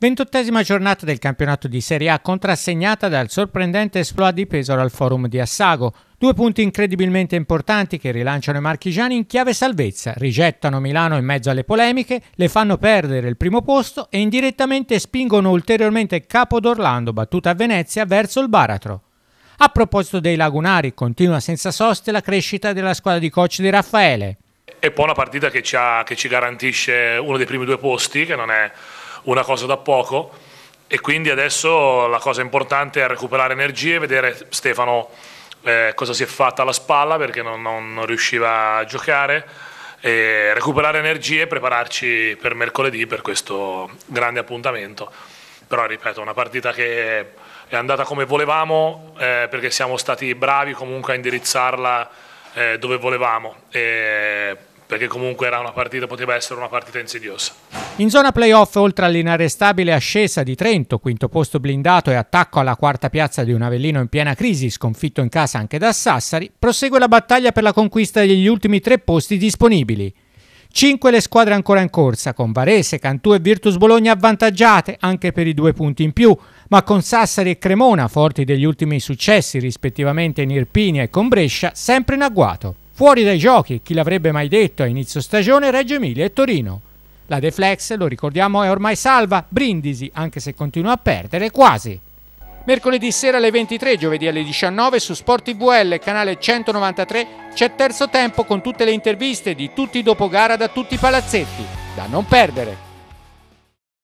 Ventottesima giornata del campionato di Serie A contrassegnata dal sorprendente esploit di Pesaro al forum di Assago. Due punti incredibilmente importanti che rilanciano i marchigiani in chiave salvezza, rigettano Milano in mezzo alle polemiche, le fanno perdere il primo posto e indirettamente spingono ulteriormente Capo d'Orlando, battuta a Venezia, verso il baratro. A proposito dei lagunari, continua senza soste la crescita della squadra di coach di Raffaele. E poi una partita che ci, ha, che ci garantisce uno dei primi due posti, che non è una cosa da poco e quindi adesso la cosa importante è recuperare energie e vedere Stefano eh, cosa si è fatta alla spalla perché non, non, non riusciva a giocare recuperare energie e prepararci per mercoledì per questo grande appuntamento. Però ripeto, una partita che è andata come volevamo eh, perché siamo stati bravi comunque a indirizzarla eh, dove volevamo, eh, perché comunque era una partita, poteva essere una partita insidiosa. In zona playoff, oltre all'inarrestabile ascesa di Trento, quinto posto blindato e attacco alla quarta piazza di un Avellino in piena crisi, sconfitto in casa anche da Sassari, prosegue la battaglia per la conquista degli ultimi tre posti disponibili. Cinque le squadre ancora in corsa, con Varese, Cantù e Virtus Bologna avvantaggiate anche per i due punti in più, ma con Sassari e Cremona, forti degli ultimi successi rispettivamente in Irpinia e con Brescia, sempre in agguato. Fuori dai giochi, chi l'avrebbe mai detto a inizio stagione, Reggio Emilia e Torino. La Deflex, lo ricordiamo, è ormai salva, Brindisi, anche se continua a perdere, quasi. Mercoledì sera alle 23, giovedì alle 19 su Sport VL, canale 193, c'è terzo tempo con tutte le interviste di tutti i dopogara da tutti i palazzetti. Da non perdere!